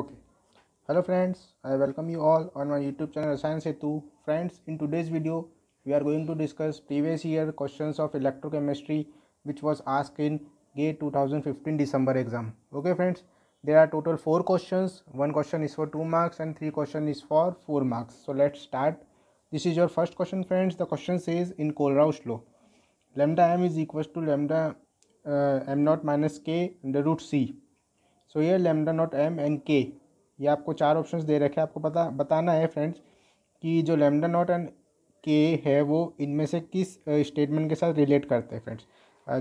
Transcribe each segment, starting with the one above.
okay hello friends i welcome you all on my youtube channel science hetu friends in today's video we are going to discuss previous year questions of electrochemistry which was asked in gate 2015 december exam okay friends there are total four questions one question is for two marks and three question is for four marks so let's start this is your first question friends the question says in kohlrausch law lambda m is equals to lambda uh, m naught minus k under the root c सो ये lambda naught M and के ये आपको चार option दे रखे हैं आपको पता बताना है फ्रेंड्स कि जो लेमडा नॉट एंड के है वो इनमें से किस स्टेटमेंट के साथ रिलेट करते हैं फ्रेंड्स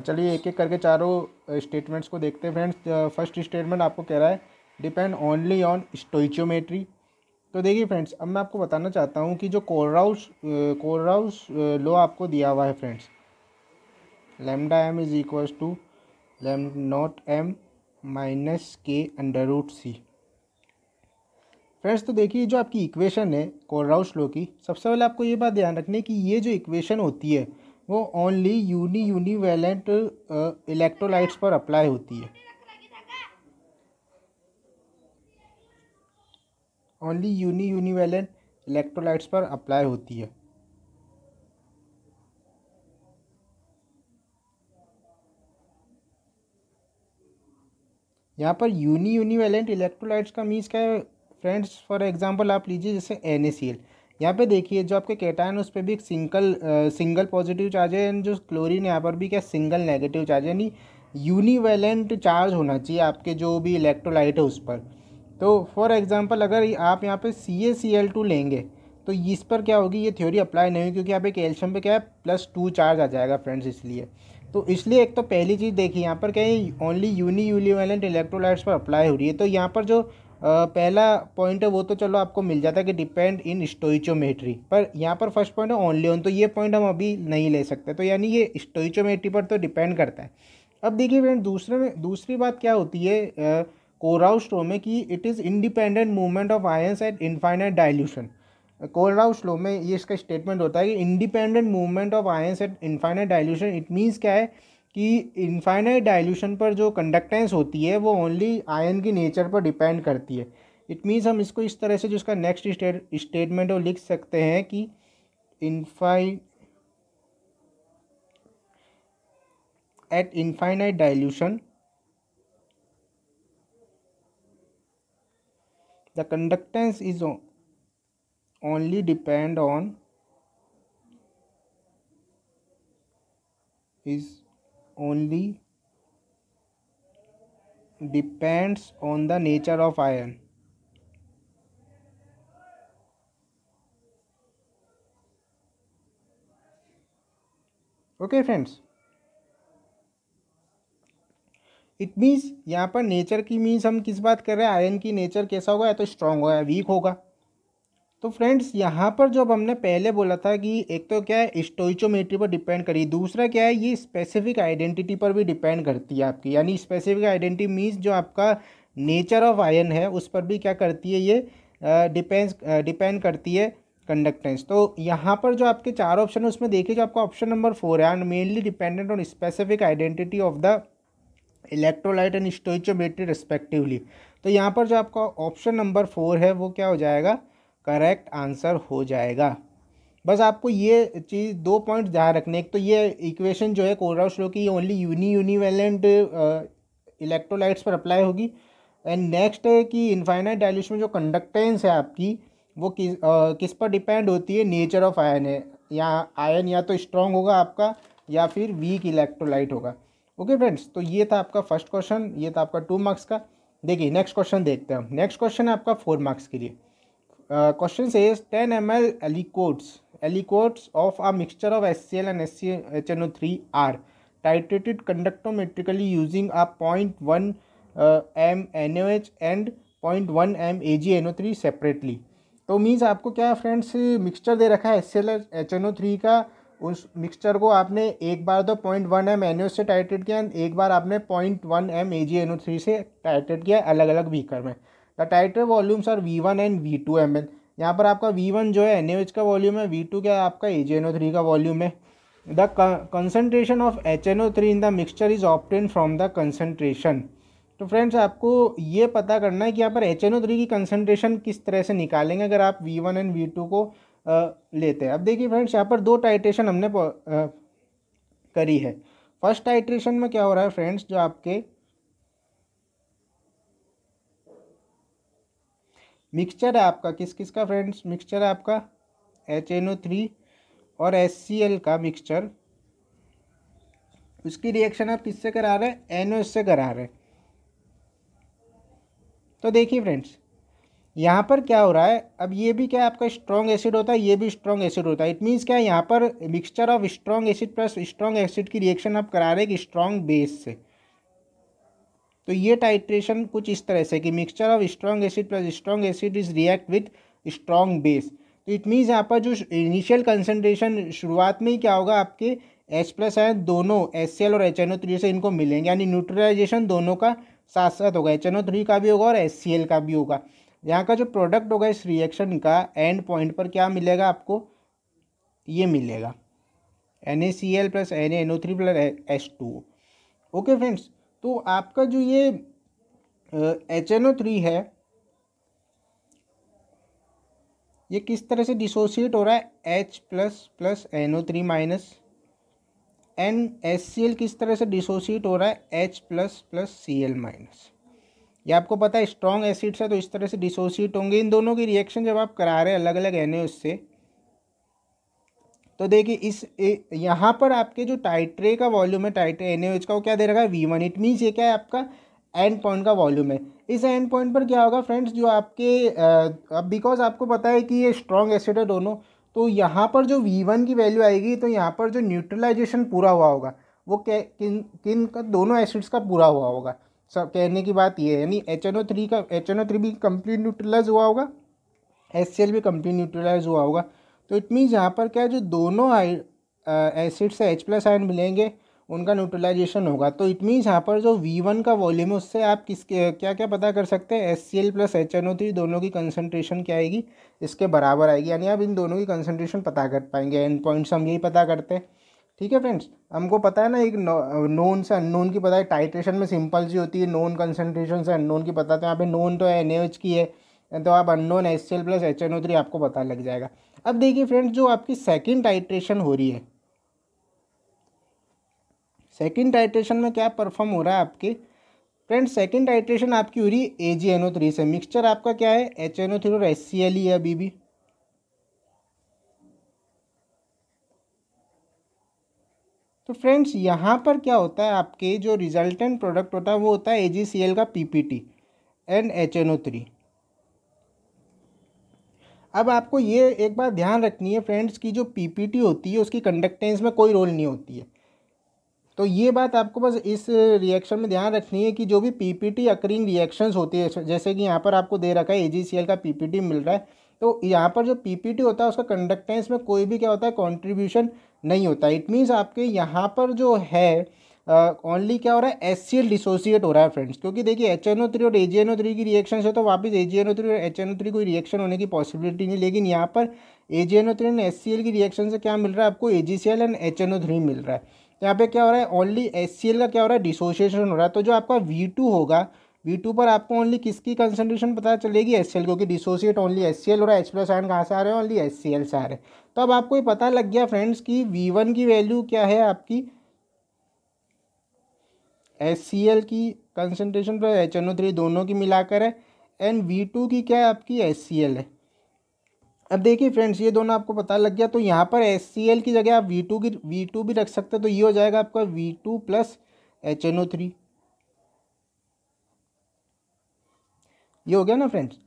चलिए एक एक करके चारों स्टेटमेंट्स को देखते हैं फ्रेंड्स फर्स्ट स्टेटमेंट आपको कह रहा है डिपेंड ओनली ऑन स्टोइचोमेट्री तो देखिए फ्रेंड्स अब मैं आपको बताना चाहता हूँ कि जो कोराउस कोर्राउस लो आपको दिया हुआ है friends lambda M is equals to lambda naught M minus K under root C friends तो देखिए जो आपकी इक्वेशन है कोलराउस लो की सबसे पहले आपको ये बात ध्यान रखनी है कि ये जो इक्वेशन होती है वो ओनली यूनी यूनिवेलेंट इलेक्ट्रोलाइट्स पर अप्लाई होती है ओनली यूनी यूनिवेलेंट इलेक्ट्रोलाइट्स पर अप्लाई होती है यहाँ पर यूनी यूनिवेलेंट इलेक्ट्रोलाइट्स का मीन्स क्या है फ्रेंड्स फॉर एग्जांपल आप लीजिए जैसे एन यहाँ पे देखिए जो आपके कैटायन उस पर भी एक सिंगल सिंगल पॉजिटिव चार्ज है एंड जो क्लोरीन यहाँ पर भी क्या सिंगल नेगेटिव चार्ज है यानी यूनिवेलेंट चार्ज होना चाहिए आपके जो भी इलेक्ट्रोलाइट है उस पर तो फॉर एग्ज़ाम्पल अगर आप यहाँ पर सी ए सी एल टू लेंगे तो इस पर क्या होगी ये थ्योरी अप्लाई नहीं होगी क्योंकि यहाँ पे कैल्शियम पे क्या है प्लस टू चार्ज आ जाएगा फ्रेंड्स इसलिए तो इसलिए एक तो पहली चीज़ देखिए यहाँ पर क्या है ओनली यूनी यूनिवेलेंट इलेक्ट्रोलाइट्स पर अप्लाई हो रही है तो यहाँ पर जो पहला पॉइंट है वो तो चलो आपको मिल जाता है कि डिपेंड इन स्टोइचोमेट्री पर यहाँ पर फर्स्ट पॉइंट है ओनली ऑन तो ये पॉइंट हम अभी नहीं ले सकते तो यानी ये स्टोइचोमेट्री पर तो डिपेंड करता है अब देखिए फ्रेंड दूसरे में दूसरी बात क्या होती है कोराउ स्ट्रो में कि it is independent movement of ions at infinite dilution Kohlrausch law में ये इसका स्टेटमेंट होता है कि independent movement of ions at infinite dilution it means क्या है कि इन्फाइनाइट डाइल्यूशन पर जो कंडक्टेंस होती है वो ओनली आयन की नेचर पर डिपेंड करती है इट मीन्स हम इसको इस तरह से जो इसका नेक्स्ट स्टेटमेंट वो लिख सकते हैं कि infinite infinite dilution the conductance is only depend on is only depends on the nature of iron okay friends it means यहाँ पर नेचर की मीन्स हम किस बात कर रहे हैं आयरन की नेचर कैसा होगा या तो स्ट्रांग होगा या वीक होगा तो फ्रेंड्स यहाँ पर जब हमने पहले बोला था कि एक तो क्या है स्टोइचोमेट्री पर डिपेंड करी दूसरा क्या है ये स्पेसिफिक आइडेंटिटी पर भी डिपेंड करती है आपकी यानी स्पेसिफिक आइडेंटिटी मीन्स जो आपका नेचर ऑफ आयन है उस पर भी क्या करती है ये डिपेंड डिपेंड करती है कंडक्टेंस तो यहाँ पर जो आपके चार ऑप्शन है उसमें देखिए जो आपका ऑप्शन नंबर फोर है and mainly dependent on specific identity of the electrolyte and stoichiometry respectively तो यहाँ पर जो आपका ऑप्शन नंबर फोर है वो क्या हो जाएगा करेक्ट आंसर हो जाएगा बस आपको ये चीज़ दो पॉइंट ध्यान रखने एक तो ये इक्वेशन जो है कोलराव स्लो की ओनली यूनी यूनिवेलेंट इलेक्ट्रोलाइट्स पर अप्लाई होगी एंड नेक्स्ट है कि इन्फाइनाइट डायलिश में जो कंडक्टेंस है आपकी वो किस आ, किस पर डिपेंड होती है नेचर ऑफ आयन है या आयन या तो स्ट्रॉन्ग होगा आपका या फिर वीक इलेक्ट्रोलाइट होगा ओके फ्रेंड्स तो ये था आपका फर्स्ट क्वेश्चन ये था आपका टू मार्क्स का देखिए नेक्स्ट क्वेश्चन देखते हैं हम नेक्स्ट क्वेश्चन है आपका फोर मार्क्स के लिए question is ten M L aliquots aliquots of a mixture of S C L and S C H N O three are titrated conductometrically using a point one M N O H and point one M A G N O three separately तो means आपको क्या है friends mixture दे रखा है S C L H N O three का उस mixture को आपने एक बार तो point one M N O H से टाइट्रेट किया एंड एक बार आपने point one M A G N O three से टाइट्रेट किया अलग अलग वीकर में titre volumes are V one and V two M L यहाँ पर आपका वी वन जो है एन का वॉल्यूम है वी टू क्या आपका A G N O three का वॉल्यूम है the concentration of H N O three in the mixture is obtained from the concentration तो फ्रेंड्स आपको ये पता करना है कि यहाँ पर एच एन ओ थ्री की कंसनट्रेशन किस तरह से निकालेंगे अगर आप V one and V two को आ, लेते हैं अब देखिए फ्रेंड्स यहाँ पर दो टाइट्रेशन हमने आ, करी है फर्स्ट टाइट्रेशन में क्या हो रहा है फ्रेंड्स जो आपके मिक्सचर है आपका किस किस का फ्रेंड्स मिक्सचर है आपका एच एन ओ थ्री और एस सी एल का मिक्सचर उसकी रिएक्शन आप किससे करा रहे हैं एन ओ से करा रहे हैं तो देखिए फ्रेंड्स यहाँ पर क्या हो रहा है अब ये भी क्या आपका स्ट्रॉन्ग एसिड होता है ये भी स्ट्रॉन्ग एसिड होता है इट मीन्स क्या है यहाँ पर mixture of strong acid plus strong acid की रिएक्शन आप करा रहे हैं कि स्ट्रॉन्ग बेस से तो ये टाइट्रेशन कुछ इस तरह से कि mixture of strong acid plus strong acid is react with strong base तो इट मीन्स यहाँ पर जो इनिशियल कंसनट्रेशन शुरुआत में ही क्या होगा आपके एच प्लस आयन दोनों एस सी एल और एच एन ओ थ्री से इनको मिलेंगे यानी न्यूट्रलाइजेशन दोनों का साथ साथ होगा एच एन ओ थ्री का भी होगा और एस सी एल का भी होगा यहाँ का जो प्रोडक्ट होगा इस रिएक्शन का एंड पॉइंट पर क्या मिलेगा आपको ये मिलेगा N A C L plus N A N O three plus S two okay friends तो आपका जो ये एच एन ओ थ्री है ये किस तरह से डिसोसिएट हो रहा है H plus plus N O three minus and S C L किस तरह से डिसोसिएट हो रहा है H plus plus C L minus ये आपको पता है स्ट्रॉन्ग एसिड्स है तो इस तरह से डिसोसिएट होंगे इन दोनों की रिएक्शन जब आप करा रहे हैं अलग अलग एन से तो देखिए इस यहाँ पर आपके जो टाइट्रे का वॉल्यूम है टाइट्रे एन का वो क्या दे रखा है वी वन इट मीन्स ये क्या है आपका एंड पॉइंट का वॉल्यूम है इस एंड पॉइंट पर क्या होगा फ्रेंड्स जो आपके अब बिकॉज आपको पता है कि ये स्ट्रॉन्ग एसिड है दोनों तो यहाँ पर जो वी वन की वैल्यू आएगी तो यहाँ पर जो न्यूट्रलाइजेशन पूरा हुआ होगा वो किन किन का दोनों एसिड्स का पूरा हुआ होगा सब कहने की बात ये है यानी एच एन ओ थ्री का एच एन ओ थ्री भी कम्प्लीट न्यूट्रलाइज हुआ होगा एस सी एल भी कम्प्लीट न्यूट्रलाइज हुआ होगा तो इट मीन्स यहाँ पर क्या जो दोनों एसिड से एच प्लस आयन मिलेंगे उनका न्यूट्रलाइजेशन होगा तो इट मीन्स यहाँ पर जो वी वन का वॉल्यूम है उससे आप किस क्या क्या पता कर सकते हैं S C L plus H N O three दोनों की कंसनट्रेशन क्या आएगी इसके बराबर आएगी यानी आप इन दोनों की कंसनट्रेशन पता कर पाएंगे एंड पॉइंट्स हम यही पता करते हैं ठीक है फ्रेंड्स हमको पता है ना एक नोन से अननोन की पता है टाइट्रेशन में सिंपल सी होती है नोन कंसनट्रेशन से अननोन की पता है तो यहाँ पे नोन तो एन एच की है तो आप unknown S C L plus H N O three आपको पता लग जाएगा अब देखिए फ्रेंड्स जो आपकी सेकंड टाइट्रेशन हो रही है सेकंड टाइट्रेशन में क्या परफॉर्म हो रहा है आपके फ्रेंड्स सेकंड टाइट्रेशन आपकी हो रही है A G N O three से मिक्सचर आपका क्या है एच एन ओ थ्री और एस सी एल ई अभी भी तो फ्रेंड्स यहाँ पर क्या होता है आपके जो रिजल्टेंट प्रोडक्ट होता है वो होता है ए जी सी एल का P P T and H N O three अब आपको ये एक बार ध्यान रखनी है फ्रेंड्स की जो पीपीटी होती है उसकी कंडक्टेंस में कोई रोल नहीं होती है तो ये बात आपको बस इस रिएक्शन में ध्यान रखनी है कि जो भी पीपीटी अकरिंग रिएक्शंस होती है जैसे कि यहाँ पर आपको दे रखा है एजीसीएल का पीपीटी मिल रहा है तो यहाँ पर जो पीपीटी होता है उसका कंडक्टेंस में कोई भी क्या होता है कॉन्ट्रीब्यूशन नहीं होता इट मीन्स आपके यहाँ पर जो है ओनली uh, क्या हो रहा है एस डिसोसिएट हो रहा है फ्रेंड्स क्योंकि देखिए एच और ए की रिएक्शन से तो वापस ए और एच कोई रिएक्शन होने की पॉसिबिलिटी नहीं लेकिन यहाँ पर ए एंड एस की रिएक्शन से क्या मिल रहा है आपको ए एंड एच मिल रहा है यहाँ पे क्या हो रहा है ओनली एस का क्या हो रहा है डिसोसिएशन हो रहा है तो जो आपका वी होगा वी पर आपको ओनली किसकी कंसनट्रेशन पता चलेगी एस क्योंकि डिसोसिएट ओनली एस हो रहा है एच प्लस आयन कहाँ से आ रहे हैं ओनली एस से आ रहे हैं तो अब आपको ये पता लग गया फ्रेंड्स कि वी की वैल्यू क्या है आपकी एस सी एल की कंसनट्रेशन पर एच एन ओ थ्री दोनों की मिलाकर है एंड वी टू की क्या है आपकी एस सी एल है अब देखिए फ्रेंड्स ये दोनों आपको पता लग गया तो यहाँ पर एस सी एल की जगह आप वी टू की वी टू भी रख सकते हैं तो ये हो जाएगा आपका V two plus H N O three ये हो गया ना फ्रेंड्स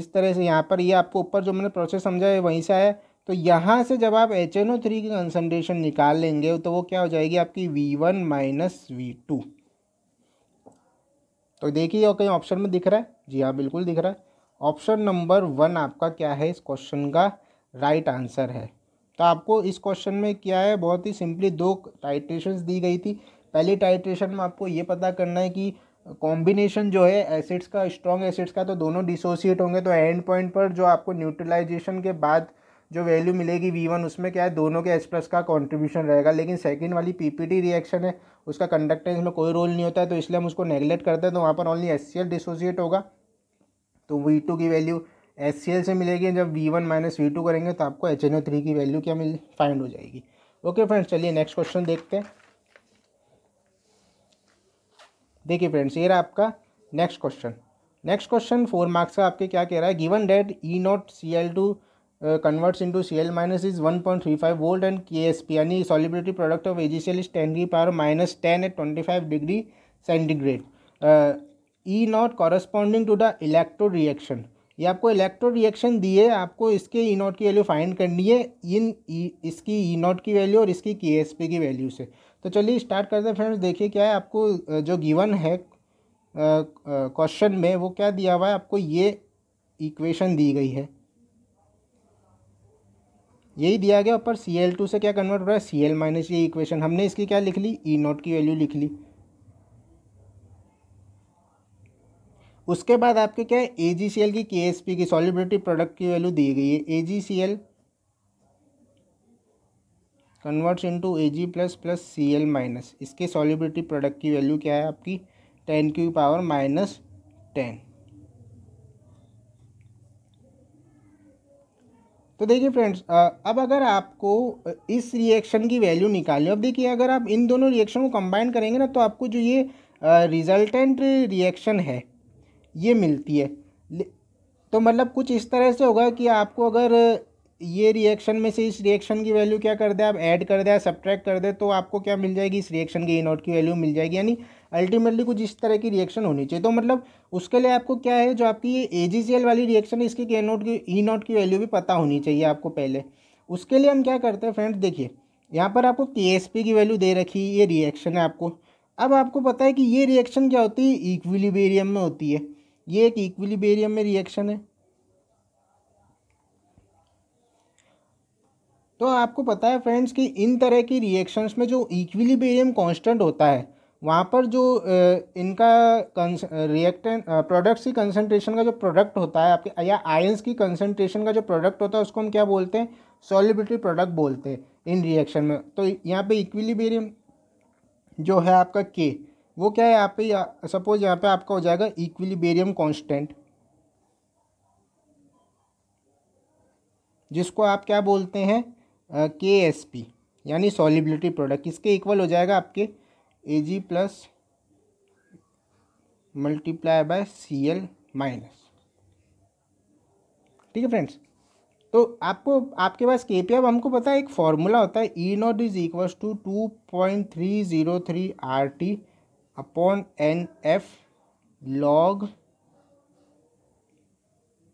इस तरह से यहाँ पर ये आपको ऊपर जो मैंने प्रोसेस समझा है वहीं से आया तो यहाँ से जब आप एच एन ओ थ्री की कंसनट्रेशन निकाल लेंगे तो वो क्या हो जाएगी आपकी V one minus V two तो देखिए ओके कहीं ऑप्शन में दिख रहा है जी हाँ बिल्कुल दिख रहा है ऑप्शन नंबर वन आपका क्या है इस क्वेश्चन का राइट right आंसर है तो आपको इस क्वेश्चन में क्या है बहुत ही सिंपली दो टाइट्रेशन दी गई थी पहली टाइट्रेशन में आपको ये पता करना है कि कॉम्बिनेशन जो है एसिड्स का स्ट्रॉन्ग एसिड्स का तो दोनों डिसोसिएट होंगे तो एंड पॉइंट पर जो आपको न्यूट्रलाइजेशन के बाद जो वैल्यू मिलेगी वी वन उसमें क्या है दोनों के एच प्लस का कॉन्ट्रीब्यूशन रहेगा लेकिन सेकेंड वाली पीपीटी रिएक्शन है उसका कंडक्टेंस में कोई रोल नहीं होता है तो इसलिए हम उसको नेगलेक्ट करते हैं तो वहाँ पर ओनली एस डिसोसिएट होगा तो वी टू की वैल्यू एस से मिलेगी जब V one minus V two करेंगे तो आपको एच एन ओ थ्री की वैल्यू क्या मिल फाइंड हो जाएगी ओके फ्रेंड्स चलिए नेक्स्ट क्वेश्चन देखते हैं देखिए फ्रेंड्स ये रहा आपका next question next question four marks का आपके क्या कह रहा है given that E naught C L two converts into C L minus is one point three five volt and K S P यानी solubility product of A G C L is ten की power minus ten at twenty five degree centigrade E naught corresponding to the electro reaction ये आपको electro reaction दिए आपको इसके E e naught की value find करनी है इन e, इसकी ई e नॉट की वैल्यू और इसकी के एस पी की वैल्यू से तो चलिए स्टार्ट करते हैं फ्रेंड्स देखिए क्या है आपको uh, जो गिवन है क्वेश्चन uh, uh, में वो क्या दिया हुआ है आपको ये इक्वेशन दी गई है यही दिया गया ऊपर सी एल टू से क्या कन्वर्ट हो रहा है सी एल माइनस ये इक्वेशन हमने इसकी क्या लिख ली ई e नॉट की वैल्यू लिख ली उसके बाद आपके क्या है ए जी सी एल की के एस पी की सॉलिबिलिटी प्रोडक्ट की वैल्यू दी गई है A G C L converts into A G plus plus C L minus इसके सॉलिबिलिटी प्रोडक्ट की वैल्यू क्या है आपकी टेन की पावर माइनस टेन तो देखिए फ्रेंड्स अब अगर आपको इस रिएक्शन की वैल्यू निकालनी अब देखिए अगर आप इन दोनों रिएक्शन को कंबाइन करेंगे ना तो आपको जो ये रिजल्टेंट रिएक्शन है ये मिलती है तो मतलब कुछ इस तरह से होगा कि आपको अगर ये रिएक्शन में से इस रिएक्शन की वैल्यू क्या कर दें आप ऐड कर दें सब्ट्रैक्ट कर दें तो आपको क्या मिल जाएगी इस रिएक्शन की नोट की वैल्यू मिल जाएगी यानी अल्टीमेटली कुछ इस तरह की रिएक्शन होनी चाहिए तो मतलब उसके लिए आपको क्या है जो आपकी ये एल वाली रिएक्शन है इसकी के नोट की ई e नोट की वैल्यू भी पता होनी चाहिए आपको पहले उसके लिए हम क्या करते हैं फ्रेंड्स देखिए यहाँ पर आपको के एस पी की वैल्यू दे रखी है ये रिएक्शन है आपको अब आपको पता है कि ये रिएक्शन क्या होती है इक्विलिबेरियम में होती है ये एक इक्विलिबेरियम में रिएक्शन है तो आपको पता है फ्रेंड्स कि इन तरह की रिएक्शंस में जो इक्विलिबेरियम कांस्टेंट होता है वहाँ पर जो इनका रिएक्टेंट प्रोडक्ट्स की कंसनट्रेशन का जो प्रोडक्ट होता है आपके या आयंस की कंसनट्रेशन का जो प्रोडक्ट होता है उसको हम क्या बोलते हैं सॉलिबिलिटी प्रोडक्ट बोलते हैं इन रिएक्शन में तो यहाँ पे इक्विलिबेरियम जो है आपका के वो क्या है यहाँ पे सपोज यहाँ पे आपका हो जाएगा इक्विलिबेरियम कॉन्स्टेंट जिसको आप क्या बोलते हैं के एस पी यानी सॉलिबिलिटी प्रोडक्ट इसके इक्वल हो जाएगा आपके A G plus multiply by C L minus ठीक है फ्रेंड्स तो आपको आपके पास के पी हमको पता है एक फॉर्मूला होता है E naught is equals to two point three zero three R T upon N F log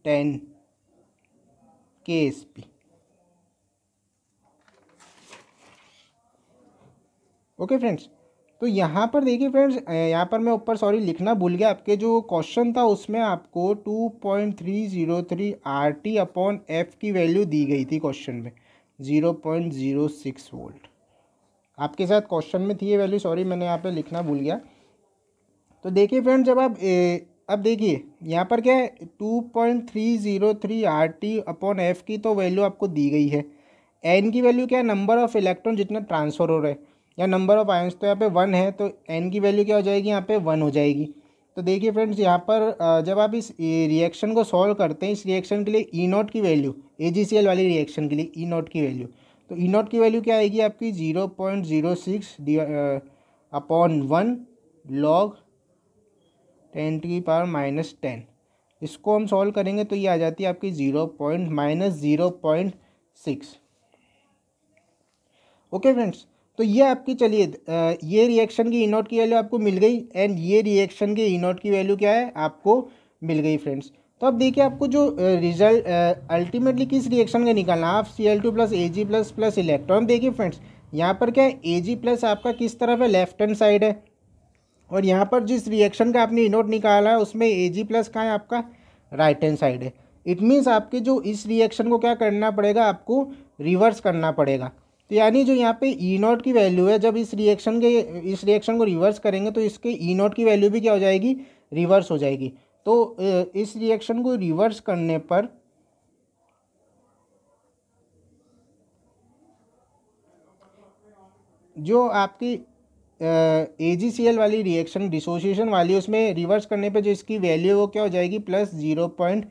ten K S P okay friends तो यहाँ पर देखिए फ्रेंड्स यहाँ पर मैं ऊपर सॉरी लिखना भूल गया आपके जो क्वेश्चन था उसमें आपको two point three zero three R T upon F की वैल्यू दी गई थी क्वेश्चन में zero point zero six volt आपके साथ क्वेश्चन में थी ये वैल्यू सॉरी मैंने यहाँ पे लिखना भूल गया तो देखिए फ्रेंड्स जब आप ए, अब देखिए यहाँ पर क्या है two point three zero three R T upon F की तो वैल्यू आपको दी गई है एन की वैल्यू क्या है नंबर ऑफ इलेक्ट्रॉन जितना ट्रांसफ़र हो रहा है या नंबर ऑफ आयंस तो यहाँ पे वन है तो एन की वैल्यू क्या हो जाएगी यहाँ पे वन हो जाएगी तो देखिए फ्रेंड्स यहाँ पर जब आप इस रिएक्शन को सॉल्व करते हैं इस रिएक्शन के लिए ई नॉट की वैल्यू ए वाली रिएक्शन के लिए ई नॉट की वैल्यू तो ई नॉट की वैल्यू क्या आएगी आपकी zero point zero six upon one log ten की पावर माइनस टेन इसको हम सॉल्व करेंगे तो ये आ जाती है आपकी zero point minus zero point six okay friends तो ये आपकी चलिए ये रिएक्शन की इनोट की वैल्यू आपको मिल गई एंड ये रिएक्शन की इनोट की वैल्यू क्या है आपको मिल गई फ्रेंड्स तो अब देखिए आपको जो रिजल्ट अल्टीमेटली किस रिएक्शन का निकालना आप C L two plus A G plus plus electron देखिए फ्रेंड्स यहाँ पर क्या है ए जी प्लस आपका किस तरफ है लेफ्ट हैंड साइड है और यहाँ पर जिस रिएक्शन का आपने इनोट निकाला है उसमें ए जी प्लस कहाँ है आपका राइट हैंड साइड है इट मीन्स आपके जो इस रिएक्शन को क्या करना पड़ेगा आपको रिवर्स करना पड़ेगा तो यानी जो यहाँ पे ई e नॉट की वैल्यू है जब इस रिएक्शन के इस रिएक्शन को रिवर्स करेंगे तो इसके ई e नॉट की वैल्यू भी क्या हो जाएगी रिवर्स हो जाएगी तो इस रिएक्शन को रिवर्स करने पर जो आपकी ए जी सी एल वाली रिएक्शन डिसोसिएशन वाली उसमें रिवर्स करने पे जो इसकी वैल्यू वो क्या हो जाएगी plus zero point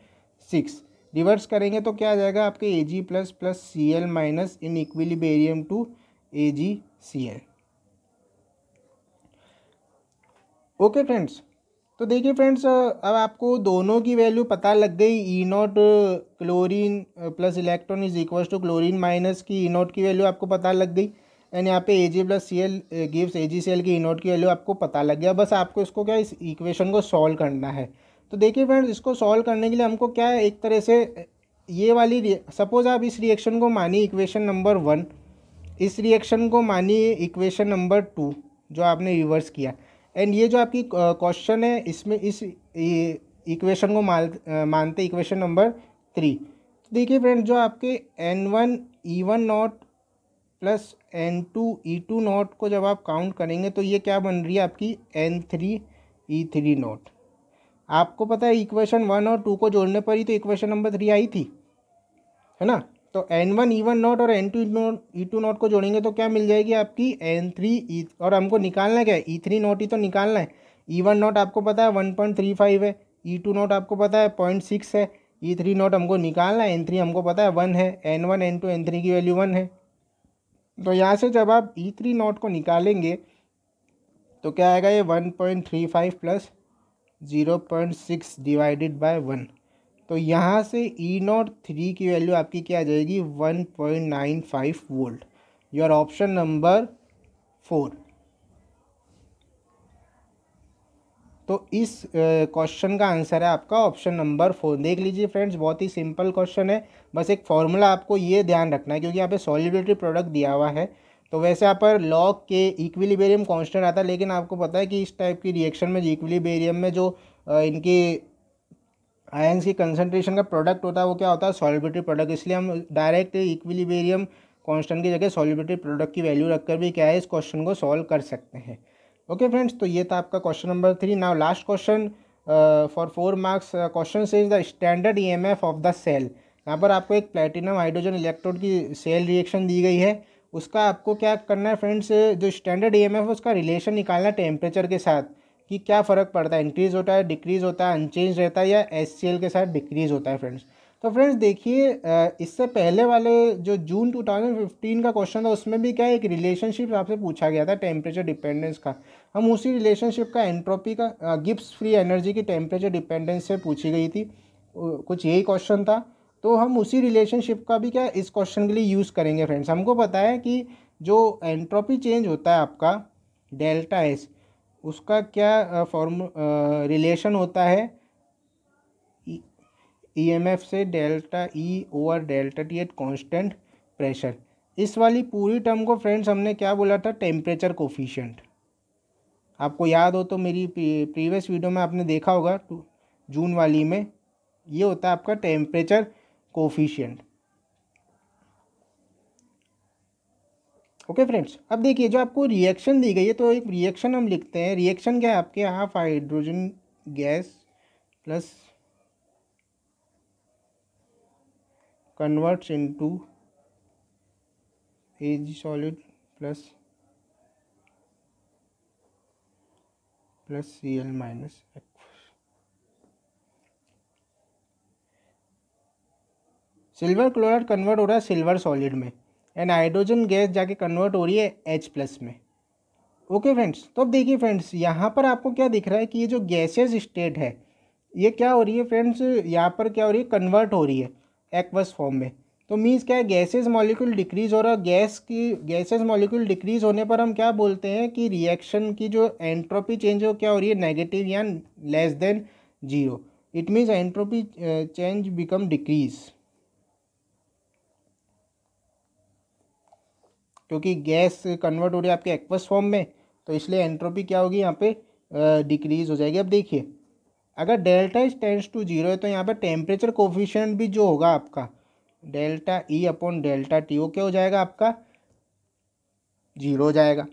six reverse करेंगे तो क्या आ जाएगा आपके A G plus plus C L minus in equilibrium to A G C L okay friends तो देखिए फ्रेंड्स अब आपको दोनों की वैल्यू पता लग गई E naught chlorine plus electron is equal to chlorine minus की ई e नॉट की वैल्यू आपको पता लग गई एंड यहाँ पे A G plus C L gives A G C L की ई e नॉट की वैल्यू आपको पता लग गया बस आपको इसको क्या इस इक्वेशन को सॉल्व करना है तो देखिए फ्रेंड्स इसको सॉल्व करने के लिए हमको क्या है एक तरह से ये वाली सपोज़ आप इस रिएक्शन को मानिए इक्वेशन नंबर वन इस रिएक्शन को मानिए इक्वेशन नंबर टू जो आपने रिवर्स किया एंड ये जो आपकी क्वेश्चन है इसमें इस इक्वेशन को मान मानते इक्वेशन नंबर थ्री तो देखिए फ्रेंड जो आपके N one E one naught plus N two E two naught को जब आप काउंट करेंगे तो ये क्या बन रही है आपकी N three E three naught आपको पता है इक्वेशन वन और टू को जोड़ने पर ही तो इक्वेशन नंबर थ्री आई थी है ना तो N one E one naught और N two naught E two naught को जोड़ेंगे तो क्या मिल जाएगी आपकी एन थ्री ई और हमको निकालना क्या है ई थ्री नॉट ही तो निकालना है ई वन नॉट आपको पता है वन पॉइंट थ्री फाइव है ई टू नॉट आपको पता है पॉइंट सिक्स है ई थ्री नॉट हमको निकालना है एन थ्री हमको पता है वन है N one N two N three की वैल्यू वन है तो यहाँ से जब आप ई थ्री नॉट को निकालेंगे तो क्या आएगा ये one point three five plus zero point six divided by one तो यहाँ से ई नॉट थ्री की वैल्यू आपकी क्या आ जाएगी one point nine five volt your option number four तो इस क्वेश्चन का आंसर है आपका ऑप्शन नंबर फोर देख लीजिए फ्रेंड्स बहुत ही सिंपल क्वेश्चन है बस एक फॉर्मूला आपको ये ध्यान रखना है क्योंकि यहाँ पे सॉलिबिलिटी प्रोडक्ट दिया हुआ है तो वैसे यहाँ पर लॉग के इक्विलिबेरियम कांस्टेंट आता है लेकिन आपको पता है कि इस टाइप की रिएक्शन में इक्विलिबेरियम में जो इनकी आयंस की कंसनट्रेशन का प्रोडक्ट होता है वो क्या होता है सॉलिबिलिटी प्रोडक्ट इसलिए हम डायरेक्ट इक्विलिबेरियम कांस्टेंट की जगह सॉलिबिलिटी प्रोडक्ट की वैल्यू रखकर भी क्या है इस क्वेश्चन को सॉल्व कर सकते हैं ओके फ्रेंड्स तो ये था आपका question number three now last question for four marks question is the standard E of the cell यहाँ पर आपको एक प्लेटिनम हाइड्रोजन इलेक्ट्रोड की सेल रिएक्शन दी गई है उसका आपको क्या करना है फ्रेंड्स जो स्टैंडर्ड ई है उसका रिलेशन निकालना टेम्परेचर के साथ कि क्या फ़र्क पड़ता है इंक्रीज़ होता है डिक्रीज़ होता है अनचेंज रहता है या एस के साथ डिक्रीज़ होता है फ्रेंड्स तो फ्रेंड्स देखिए इससे पहले वाले जो जून 2015 का क्वेश्चन था उसमें भी क्या एक रिलेशनशिप आपसे पूछा गया था टेम्परेचर डिपेंडेंस का हम उसी रिलेशनशिप का एंट्रोपी का गिप्स फ्री एनर्जी की टेम्परेचर डिपेंडेंस से पूछी गई थी कुछ यही क्वेश्चन था तो हम उसी रिलेशनशिप का भी क्या इस क्वेश्चन के लिए यूज़ करेंगे फ्रेंड्स हमको पता है कि जो एंट्रोपी चेंज होता है आपका डेल्टा एस उसका क्या फॉर्म रिलेशन होता है ई एम एफ से delta E over delta T at constant pressure इस वाली पूरी टर्म को फ्रेंड्स हमने क्या बोला था टेम्परेचर कोफिशियंट आपको याद हो तो मेरी प्रीवियस वीडियो में आपने देखा होगा जून वाली में ये होता है आपका टेम्परेचर कोफिशियंट ओके फ्रेंड्स अब देखिए जो आपको रिएक्शन दी गई है तो एक रिएक्शन हम लिखते हैं रिएक्शन क्या है आपके half hydrogen gas plus converts into A G solid plus plus C L minus X silver chloride convert हो रहा है सिल्वर सॉलिड में एंड हाइड्रोजन गैस जाके कन्वर्ट हो रही है एच प्लस में ओके फ्रेंड्स तो अब देखिए फ्रेंड्स यहाँ पर आपको क्या दिख रहा है कि ये जो गैसेज स्टेट है ये क्या हो रही है फ्रेंड्स यहाँ पर क्या हो रही है कन्वर्ट हो रही है एक्वस फॉर्म में तो मीन्स क्या है गैसेज मॉलिक्यूल डिक्रीज हो रहा है गैस की गैसेज मॉलिक्यूल डिक्रीज होने पर हम क्या बोलते हैं कि रिएक्शन की जो एंट्रोपी चेंज हो क्या हो रही है नेगेटिव या less than zero it means entropy change become decrease क्योंकि गैस कन्वर्ट हो रही है आपके एक्वस फॉर्म में तो इसलिए एंट्रोपी क्या होगी यहाँ पे डिक्रीज़ हो जाएगी अब देखिए अगर delta is tends to zero है तो यहाँ पर टेम्परेचर कोफिशियंट भी जो होगा आपका delta E upon delta T वो क्या हो जाएगा आपका जीरो हो जाएगा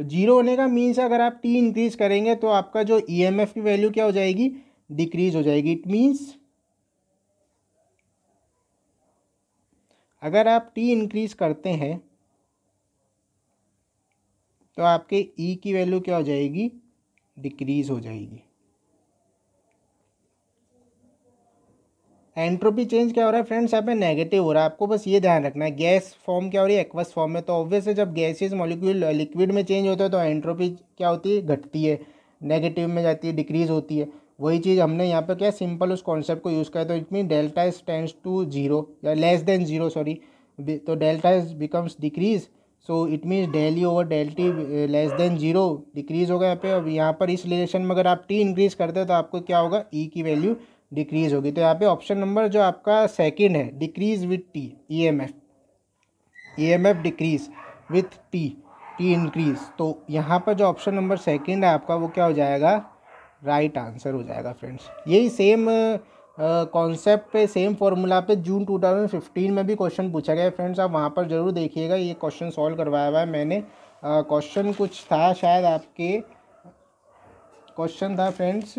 जीरो तो होने का मीन्स अगर आप टी इंक्रीज़ करेंगे तो आपका जो ई एम एफ की वैल्यू क्या हो जाएगी डिक्रीज़ हो जाएगी इट मीन्स अगर आप टी इंक्रीज़ करते हैं तो आपके ई e की वैल्यू क्या हो जाएगी डिक्रीज़ हो जाएगी एंट्रोपी चेंज क्या हो रहा है फ्रेंड्स यहाँ पे नेगेटिव हो रहा है आपको बस ये ध्यान रखना है गैस फॉर्म क्या हो रही है एक्वस फॉर्म में तो ऑब्वियस है जब गैसेज मॉलिक्यूल लिक्विड में चेंज होता है तो एंट्रोपी क्या होती है घटती है नेगेटिव में जाती है डिक्रीज़ होती है वही चीज़ हमने यहाँ पे क्या सिंपल उस कॉन्सेप्ट को यूज़ किया तो it mean delta is tends to zero या लेस देन जीरो सॉरी तो delta is becomes decrease so it means del over del T less than zero decrease होगा यहाँ पे अब यहाँ पर इस रिलेशन में अगर आप टी इंक्रीज़ करते हो तो आपको क्या होगा ई e की वैल्यू डिक्रीज़ होगी तो यहाँ पे ऑप्शन नंबर जो आपका सेकंड है decrease with T E M F E M F decrease with T T increase तो यहाँ पर जो ऑप्शन नंबर सेकेंड है आपका वो क्या हो जाएगा राइट right आंसर हो जाएगा फ्रेंड्स यही सेम कॉन्सेप्ट पे सेम फार्मूला पे जून 2015 में भी क्वेश्चन पूछा गया है फ्रेंड्स आप वहाँ पर ज़रूर देखिएगा ये क्वेश्चन सॉल्व करवाया हुआ है मैंने क्वेश्चन uh, कुछ था शायद आपके क्वेश्चन था फ्रेंड्स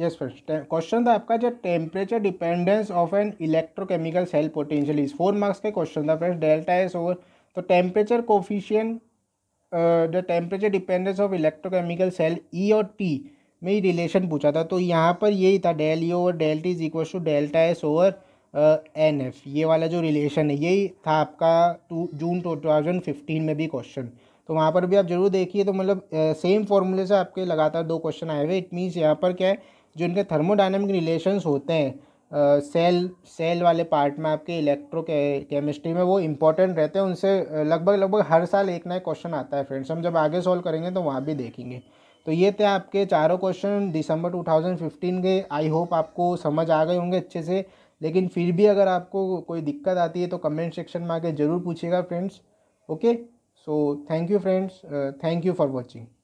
यस फ्रेंड्स क्वेश्चन था आपका जो temperature dependence of an electrochemical cell potential is four marks का क्वेश्चन था फ्रेंड्स डेल्टा एस ओवर तो temperature coefficient the temperature dependence of electrochemical cell E और टी में ही रिलेशन पूछा था तो यहाँ पर यही था del E over del T is equal to delta S over N F ये वाला जो रिलेशन है यही था आपका two June two thousand fifteen में भी क्वेश्चन तो वहाँ पर भी आप जरूर देखिए तो मतलब सेम uh, फॉर्मूले से आपके लगातार दो क्वेश्चन आए हुए इट मीन्स यहाँ पर क्या है जो इनके थर्मोडाइनमिक रिलेशंस होते हैं सेल सेल वाले पार्ट में आपके इलेक्ट्रो केमिस्ट्री में वो इंपॉर्टेंट रहते हैं उनसे लगभग लगभग हर साल एक नए क्वेश्चन आता है फ्रेंड्स हम जब आगे सॉल्व करेंगे तो वहाँ भी देखेंगे तो ये थे आपके चारों क्वेश्चन दिसंबर 2015 के आई होप आपको समझ आ गए होंगे अच्छे से लेकिन फिर भी अगर आपको कोई दिक्कत आती है तो कमेंट सेक्शन में आके ज़रूर पूछिएगा friends okay so thank you friends thank you for watching